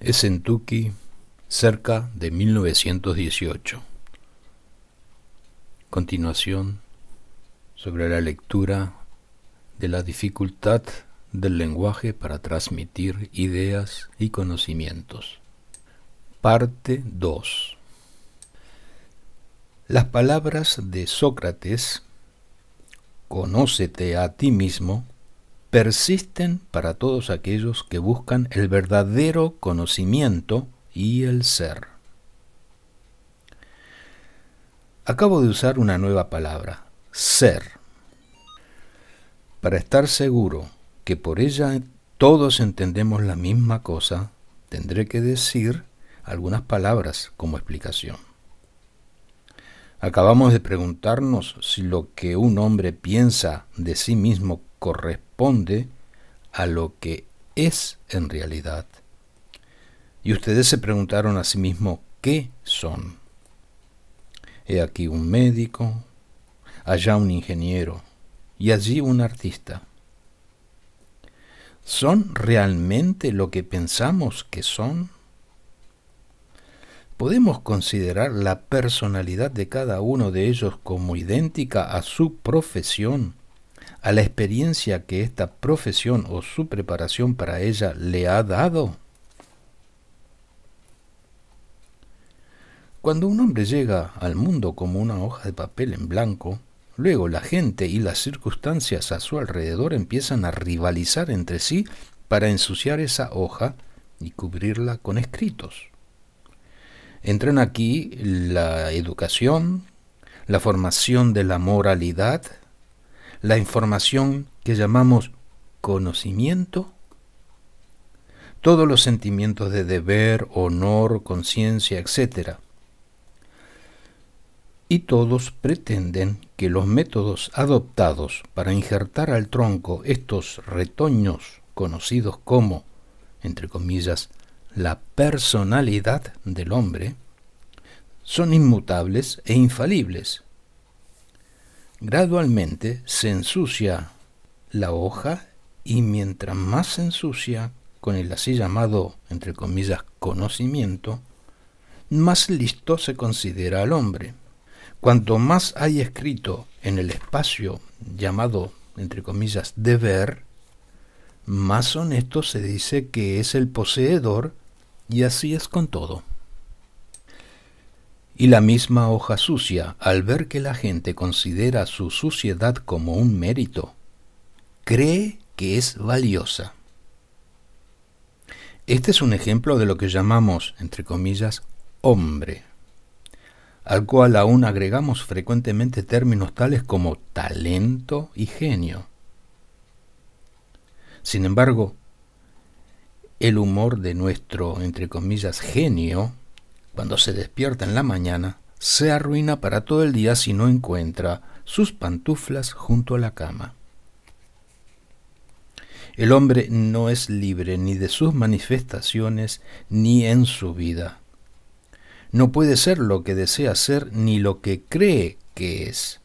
es en Tuki cerca de 1918. Continuación sobre la lectura de la dificultad del lenguaje para transmitir ideas y conocimientos. Parte 2. Las palabras de Sócrates, conócete a ti mismo, persisten para todos aquellos que buscan el verdadero conocimiento y el ser. Acabo de usar una nueva palabra, ser, para estar seguro que por ella todos entendemos la misma cosa, tendré que decir algunas palabras como explicación. Acabamos de preguntarnos si lo que un hombre piensa de sí mismo corresponde a lo que es en realidad. Y ustedes se preguntaron a sí mismos qué son. He aquí un médico, allá un ingeniero y allí un artista. ¿Son realmente lo que pensamos que son? ¿Podemos considerar la personalidad de cada uno de ellos como idéntica a su profesión a la experiencia que esta profesión o su preparación para ella le ha dado? Cuando un hombre llega al mundo como una hoja de papel en blanco, luego la gente y las circunstancias a su alrededor empiezan a rivalizar entre sí para ensuciar esa hoja y cubrirla con escritos. Entran aquí la educación, la formación de la moralidad, la información que llamamos conocimiento, todos los sentimientos de deber, honor, conciencia, etc. Y todos pretenden que los métodos adoptados para injertar al tronco estos retoños conocidos como, entre comillas, la personalidad del hombre, son inmutables e infalibles Gradualmente se ensucia la hoja y mientras más se ensucia con el así llamado, entre comillas, conocimiento, más listo se considera al hombre. Cuanto más hay escrito en el espacio llamado, entre comillas, deber, más honesto se dice que es el poseedor y así es con todo. Y la misma hoja sucia, al ver que la gente considera su suciedad como un mérito, cree que es valiosa. Este es un ejemplo de lo que llamamos, entre comillas, hombre, al cual aún agregamos frecuentemente términos tales como talento y genio. Sin embargo, el humor de nuestro, entre comillas, genio cuando se despierta en la mañana, se arruina para todo el día si no encuentra sus pantuflas junto a la cama. El hombre no es libre ni de sus manifestaciones ni en su vida. No puede ser lo que desea ser ni lo que cree que es.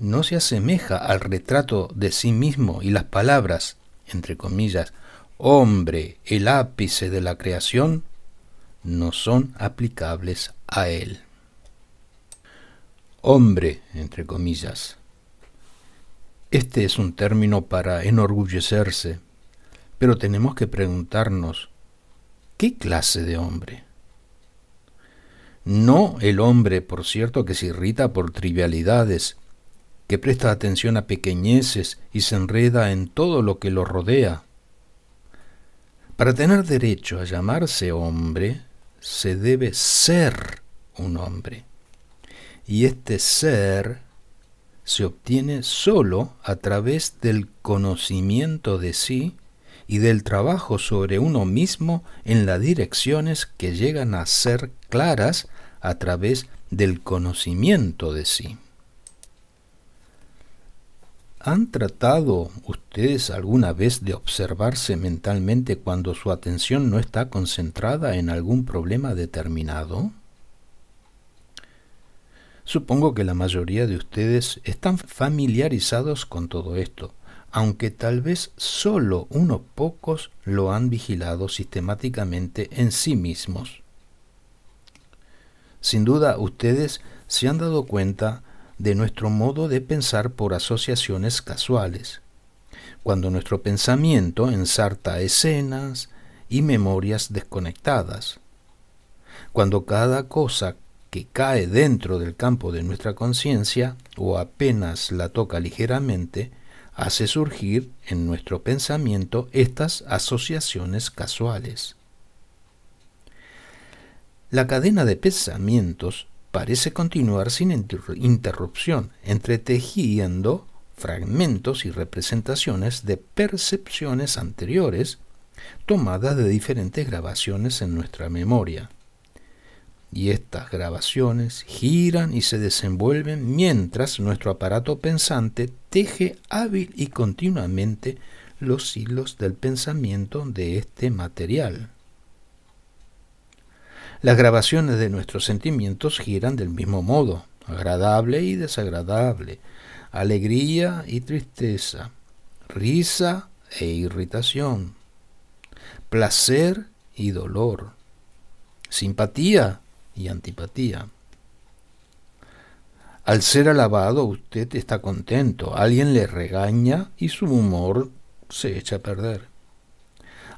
No se asemeja al retrato de sí mismo y las palabras, entre comillas, hombre, el ápice de la creación, no son aplicables a él. Hombre, entre comillas. Este es un término para enorgullecerse, pero tenemos que preguntarnos, ¿qué clase de hombre? No el hombre, por cierto, que se irrita por trivialidades, que presta atención a pequeñeces y se enreda en todo lo que lo rodea. Para tener derecho a llamarse hombre, se debe ser un hombre. Y este ser se obtiene sólo a través del conocimiento de sí y del trabajo sobre uno mismo en las direcciones que llegan a ser claras a través del conocimiento de sí. ¿Han tratado ustedes alguna vez de observarse mentalmente cuando su atención no está concentrada en algún problema determinado? Supongo que la mayoría de ustedes están familiarizados con todo esto, aunque tal vez solo unos pocos lo han vigilado sistemáticamente en sí mismos. Sin duda ustedes se han dado cuenta de nuestro modo de pensar por asociaciones casuales, cuando nuestro pensamiento ensarta escenas y memorias desconectadas, cuando cada cosa que cae dentro del campo de nuestra conciencia o apenas la toca ligeramente, hace surgir en nuestro pensamiento estas asociaciones casuales. La cadena de pensamientos parece continuar sin interrupción, entretejiendo fragmentos y representaciones de percepciones anteriores tomadas de diferentes grabaciones en nuestra memoria. Y estas grabaciones giran y se desenvuelven mientras nuestro aparato pensante teje hábil y continuamente los hilos del pensamiento de este material. Las grabaciones de nuestros sentimientos giran del mismo modo, agradable y desagradable, alegría y tristeza, risa e irritación, placer y dolor, simpatía y antipatía. Al ser alabado usted está contento, alguien le regaña y su humor se echa a perder.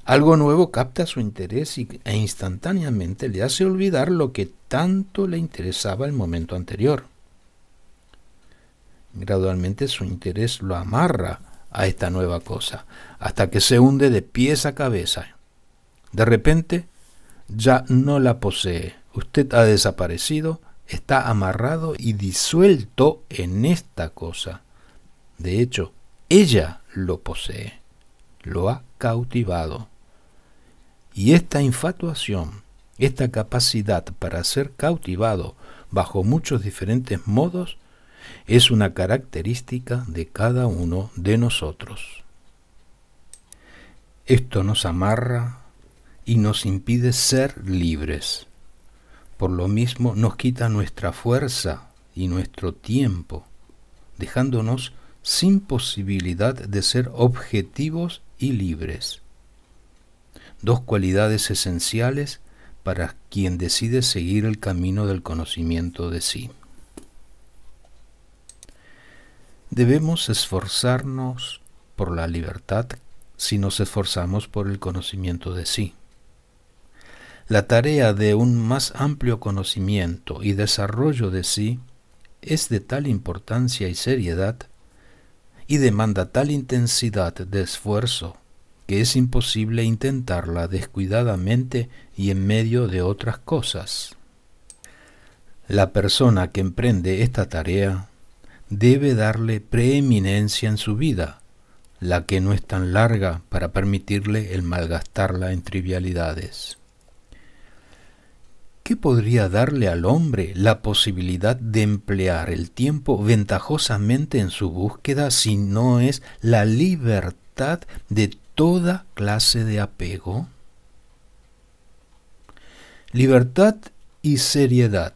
Algo nuevo capta su interés e instantáneamente le hace olvidar lo que tanto le interesaba el momento anterior. Gradualmente su interés lo amarra a esta nueva cosa, hasta que se hunde de pies a cabeza. De repente, ya no la posee. Usted ha desaparecido, está amarrado y disuelto en esta cosa. De hecho, ella lo posee, lo ha cautivado. Y esta infatuación, esta capacidad para ser cautivado bajo muchos diferentes modos, es una característica de cada uno de nosotros. Esto nos amarra y nos impide ser libres. Por lo mismo nos quita nuestra fuerza y nuestro tiempo, dejándonos sin posibilidad de ser objetivos y libres dos cualidades esenciales para quien decide seguir el camino del conocimiento de sí. Debemos esforzarnos por la libertad si nos esforzamos por el conocimiento de sí. La tarea de un más amplio conocimiento y desarrollo de sí es de tal importancia y seriedad y demanda tal intensidad de esfuerzo que es imposible intentarla descuidadamente y en medio de otras cosas. La persona que emprende esta tarea debe darle preeminencia en su vida, la que no es tan larga para permitirle el malgastarla en trivialidades. ¿Qué podría darle al hombre la posibilidad de emplear el tiempo ventajosamente en su búsqueda si no es la libertad de toda clase de apego, libertad y seriedad.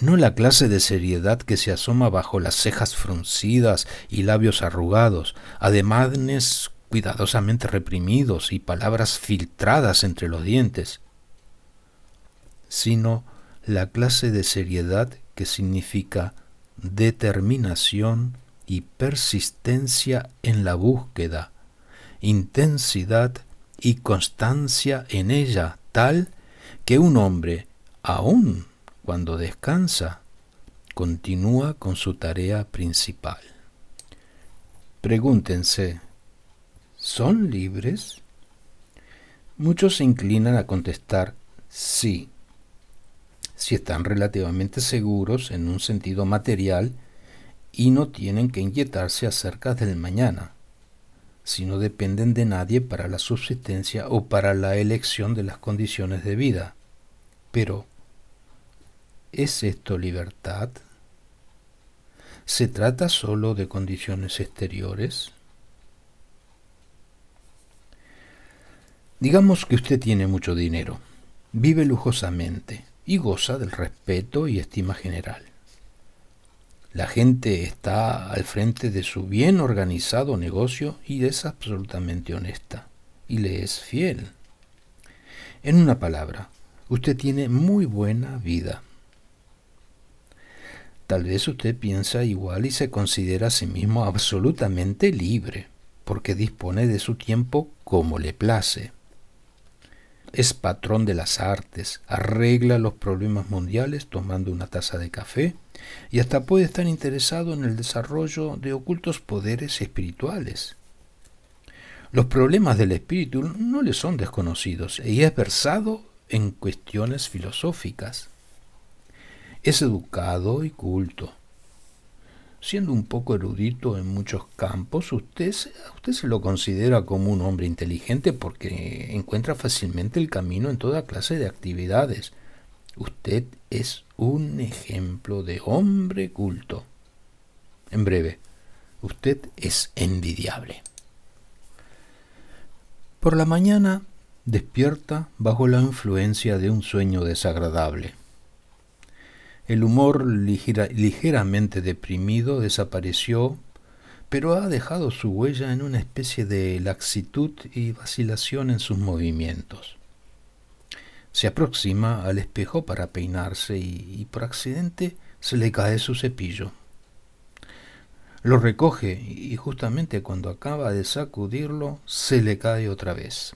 No la clase de seriedad que se asoma bajo las cejas fruncidas y labios arrugados, ademanes cuidadosamente reprimidos y palabras filtradas entre los dientes, sino la clase de seriedad que significa determinación, y persistencia en la búsqueda, intensidad y constancia en ella tal que un hombre, aun cuando descansa, continúa con su tarea principal. Pregúntense, ¿son libres? Muchos se inclinan a contestar sí, si están relativamente seguros en un sentido material y no tienen que inquietarse acerca del mañana, si no dependen de nadie para la subsistencia o para la elección de las condiciones de vida. Pero, ¿es esto libertad? ¿Se trata solo de condiciones exteriores? Digamos que usted tiene mucho dinero, vive lujosamente y goza del respeto y estima general. La gente está al frente de su bien organizado negocio y es absolutamente honesta y le es fiel. En una palabra, usted tiene muy buena vida. Tal vez usted piensa igual y se considera a sí mismo absolutamente libre, porque dispone de su tiempo como le place es patrón de las artes, arregla los problemas mundiales tomando una taza de café y hasta puede estar interesado en el desarrollo de ocultos poderes espirituales. Los problemas del espíritu no le son desconocidos y es versado en cuestiones filosóficas. Es educado y culto, siendo un poco erudito en muchos campos, usted, usted se lo considera como un hombre inteligente porque encuentra fácilmente el camino en toda clase de actividades. Usted es un ejemplo de hombre culto. En breve, usted es envidiable. Por la mañana despierta bajo la influencia de un sueño desagradable. El humor ligeramente deprimido desapareció, pero ha dejado su huella en una especie de laxitud y vacilación en sus movimientos. Se aproxima al espejo para peinarse y por accidente se le cae su cepillo. Lo recoge y justamente cuando acaba de sacudirlo se le cae otra vez.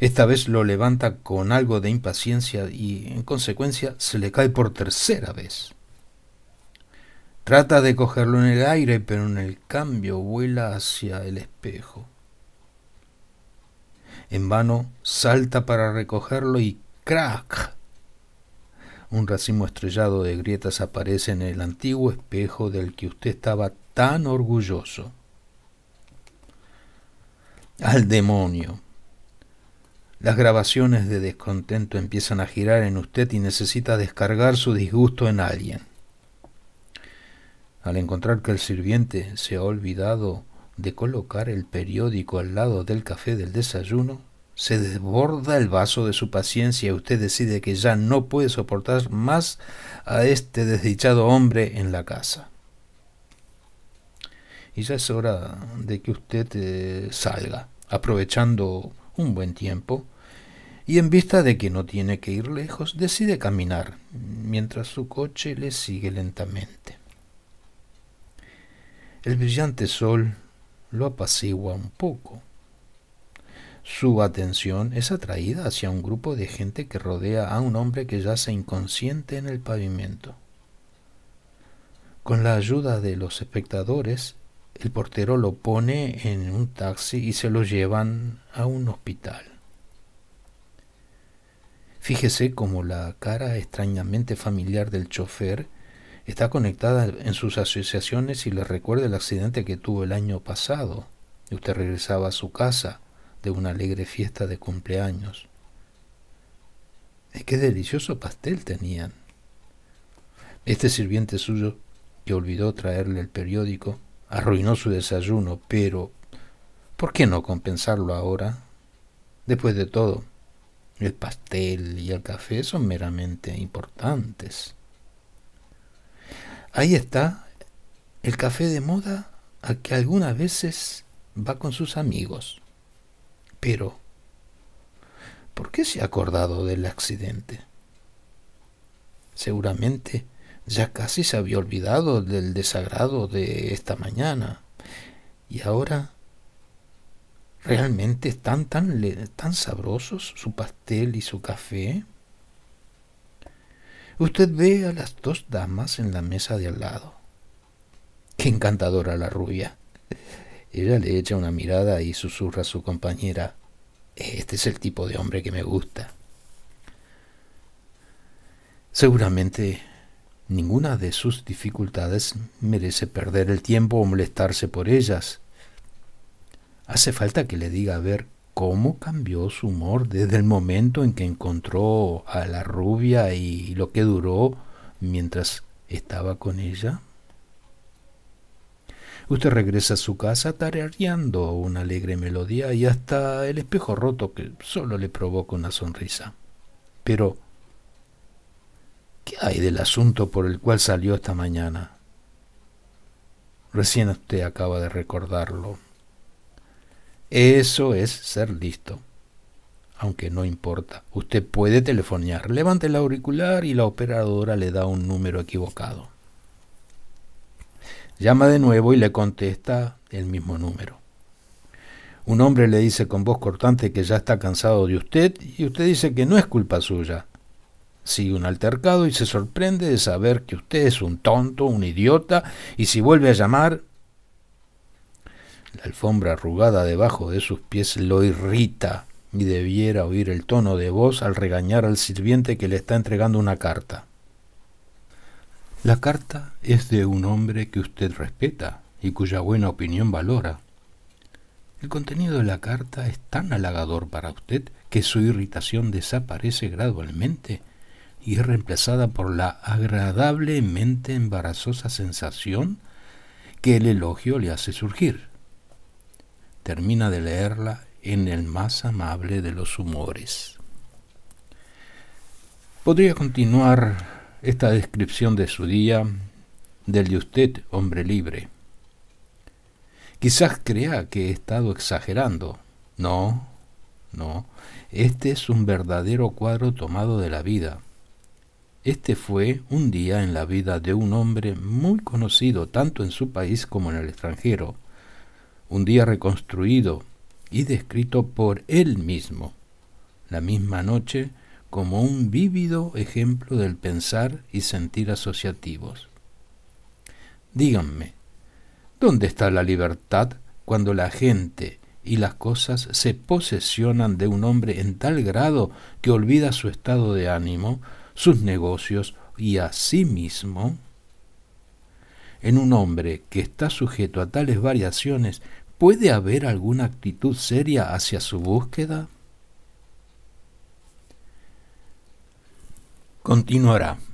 Esta vez lo levanta con algo de impaciencia y en consecuencia se le cae por tercera vez. Trata de cogerlo en el aire, pero en el cambio vuela hacia el espejo. En vano salta para recogerlo y ¡crack! Un racimo estrellado de grietas aparece en el antiguo espejo del que usted estaba tan orgulloso. Al demonio, las grabaciones de descontento empiezan a girar en usted y necesita descargar su disgusto en alguien. Al encontrar que el sirviente se ha olvidado de colocar el periódico al lado del café del desayuno, se desborda el vaso de su paciencia y usted decide que ya no puede soportar más a este desdichado hombre en la casa. Y ya es hora de que usted eh, salga, aprovechando un buen tiempo y en vista de que no tiene que ir lejos, decide caminar mientras su coche le sigue lentamente. El brillante sol lo apacigua un poco. Su atención es atraída hacia un grupo de gente que rodea a un hombre que yace inconsciente en el pavimento. Con la ayuda de los espectadores, el portero lo pone en un taxi y se lo llevan a un hospital. Fíjese cómo la cara extrañamente familiar del chofer está conectada en sus asociaciones y le recuerda el accidente que tuvo el año pasado. usted regresaba a su casa de una alegre fiesta de cumpleaños. qué delicioso pastel tenían. Este sirviente suyo, que olvidó traerle el periódico, Arruinó su desayuno, pero ¿por qué no compensarlo ahora? Después de todo, el pastel y el café son meramente importantes. Ahí está el café de moda a que algunas veces va con sus amigos. Pero, ¿por qué se ha acordado del accidente? Seguramente ya casi se había olvidado del desagrado de esta mañana. Y ahora realmente están tan, tan sabrosos su pastel y su café. Usted ve a las dos damas en la mesa de al lado. Qué encantadora la rubia. Ella le echa una mirada y susurra a su compañera, este es el tipo de hombre que me gusta. Seguramente Ninguna de sus dificultades merece perder el tiempo o molestarse por ellas. Hace falta que le diga a ver cómo cambió su humor desde el momento en que encontró a la rubia y lo que duró mientras estaba con ella. Usted regresa a su casa tarareando una alegre melodía y hasta el espejo roto que solo le provoca una sonrisa. Pero ¿Qué hay del asunto por el cual salió esta mañana? Recién usted acaba de recordarlo. Eso es ser listo. Aunque no importa, usted puede telefonear. Levante el auricular y la operadora le da un número equivocado. Llama de nuevo y le contesta el mismo número. Un hombre le dice con voz cortante que ya está cansado de usted y usted dice que no es culpa suya, sigue un altercado y se sorprende de saber que usted es un tonto, un idiota, y si vuelve a llamar... La alfombra arrugada debajo de sus pies lo irrita y debiera oír el tono de voz al regañar al sirviente que le está entregando una carta. La carta es de un hombre que usted respeta y cuya buena opinión valora. El contenido de la carta es tan halagador para usted que su irritación desaparece gradualmente y es reemplazada por la agradablemente embarazosa sensación que el elogio le hace surgir. Termina de leerla en el más amable de los humores. Podría continuar esta descripción de su día del de usted, hombre libre. Quizás crea que he estado exagerando. No, no, este es un verdadero cuadro tomado de la vida este fue un día en la vida de un hombre muy conocido tanto en su país como en el extranjero, un día reconstruido y descrito por él mismo, la misma noche como un vívido ejemplo del pensar y sentir asociativos. Díganme, ¿dónde está la libertad cuando la gente y las cosas se posesionan de un hombre en tal grado que olvida su estado de ánimo, sus negocios y a sí mismo, en un hombre que está sujeto a tales variaciones, ¿puede haber alguna actitud seria hacia su búsqueda? Continuará.